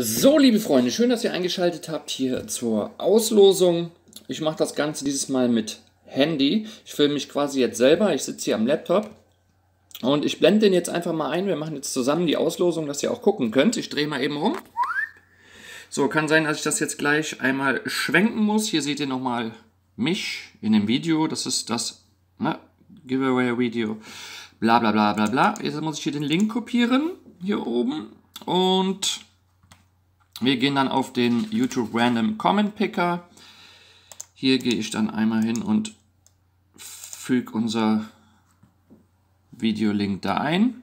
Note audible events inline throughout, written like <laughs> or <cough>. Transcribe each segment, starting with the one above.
So, liebe Freunde, schön, dass ihr eingeschaltet habt hier zur Auslosung. Ich mache das Ganze dieses Mal mit Handy. Ich filme mich quasi jetzt selber. Ich sitze hier am Laptop. Und ich blende den jetzt einfach mal ein. Wir machen jetzt zusammen die Auslosung, dass ihr auch gucken könnt. Ich drehe mal eben rum. So, kann sein, dass ich das jetzt gleich einmal schwenken muss. Hier seht ihr nochmal mich in dem Video. Das ist das ne? Giveaway-Video. Bla bla bla bla bla. Jetzt muss ich hier den Link kopieren. Hier oben. Und wir gehen dann auf den YouTube Random Comment Picker. Hier gehe ich dann einmal hin und füge unser Videolink da ein.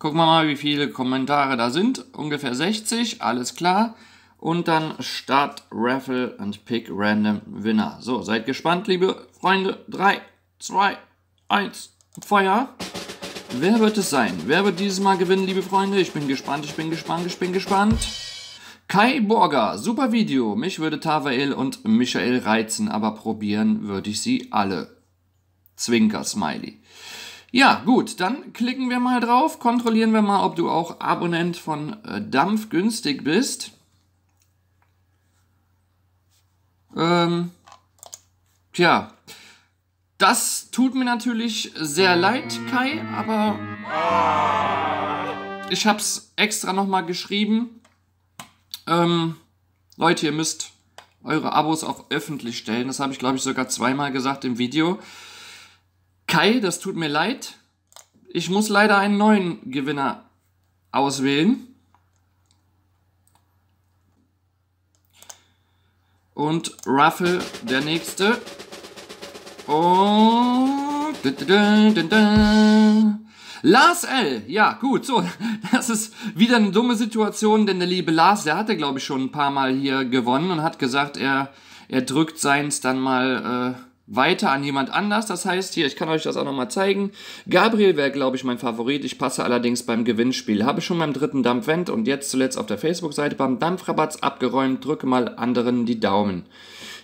Gucken wir mal, wie viele Kommentare da sind. Ungefähr 60, alles klar. Und dann Start Raffle und Pick Random Winner. So, seid gespannt, liebe Freunde. 3, 2, 1, Feuer. Wer wird es sein? Wer wird dieses Mal gewinnen, liebe Freunde? Ich bin gespannt, ich bin gespannt, ich bin gespannt. Kai Borger, super Video. Mich würde Tavael und Michael reizen, aber probieren würde ich sie alle. Zwinker, Smiley. Ja, gut, dann klicken wir mal drauf, kontrollieren wir mal, ob du auch Abonnent von äh, Dampf günstig bist. Ähm, tja, das tut mir natürlich sehr leid, Kai, aber ich hab's extra nochmal geschrieben. Ähm, Leute, ihr müsst eure Abos auf öffentlich stellen. Das habe ich, glaube ich, sogar zweimal gesagt im Video. Kai, das tut mir leid. Ich muss leider einen neuen Gewinner auswählen. Und Raffle der nächste. Und. Dun, dun, dun, Lars L. Ja, gut, so. <laughs> Das ist wieder eine dumme Situation, denn der liebe Lars, der hatte, glaube ich, schon ein paar Mal hier gewonnen und hat gesagt, er, er drückt seins dann mal äh, weiter an jemand anders. Das heißt, hier, ich kann euch das auch nochmal zeigen. Gabriel wäre, glaube ich, mein Favorit. Ich passe allerdings beim Gewinnspiel. Habe schon beim dritten Dampfwend und jetzt zuletzt auf der Facebook-Seite beim Dampfrabatz abgeräumt. Drücke mal anderen die Daumen.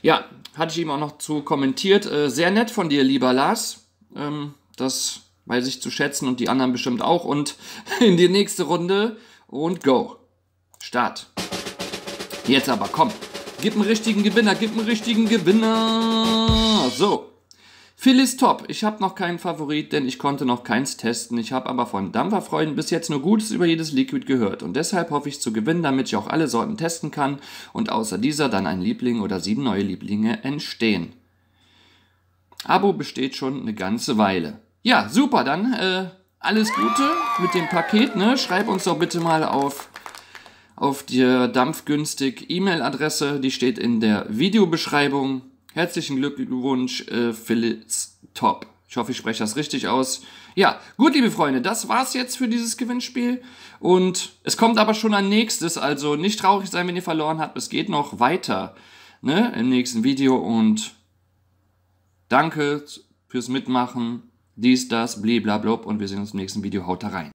Ja, hatte ich ihm auch noch zu kommentiert. Äh, sehr nett von dir, lieber Lars. Ähm, das weiß ich zu schätzen und die anderen bestimmt auch. Und <laughs> in die nächste Runde und go. Start. Jetzt aber, komm. Gib einen richtigen Gewinner, gib einen richtigen Gewinner. So. Phil ist top. Ich habe noch keinen Favorit, denn ich konnte noch keins testen. Ich habe aber von Dampferfreunden bis jetzt nur Gutes über jedes Liquid gehört und deshalb hoffe ich zu gewinnen, damit ich auch alle Sorten testen kann und außer dieser dann ein Liebling oder sieben neue Lieblinge entstehen. Abo besteht schon eine ganze Weile. Ja, super, dann äh, alles Gute mit dem Paket. Ne? Schreib uns doch bitte mal auf auf die dampfgünstig E-Mail-Adresse, die steht in der Videobeschreibung. Herzlichen Glückwunsch, äh, Phyllis Top. Ich hoffe, ich spreche das richtig aus. Ja, gut, liebe Freunde, das war's jetzt für dieses Gewinnspiel. Und es kommt aber schon ein nächstes, also nicht traurig sein, wenn ihr verloren habt. Es geht noch weiter ne, im nächsten Video. Und danke fürs Mitmachen. Dies, das, bliblablub. Und wir sehen uns im nächsten Video. Haut rein.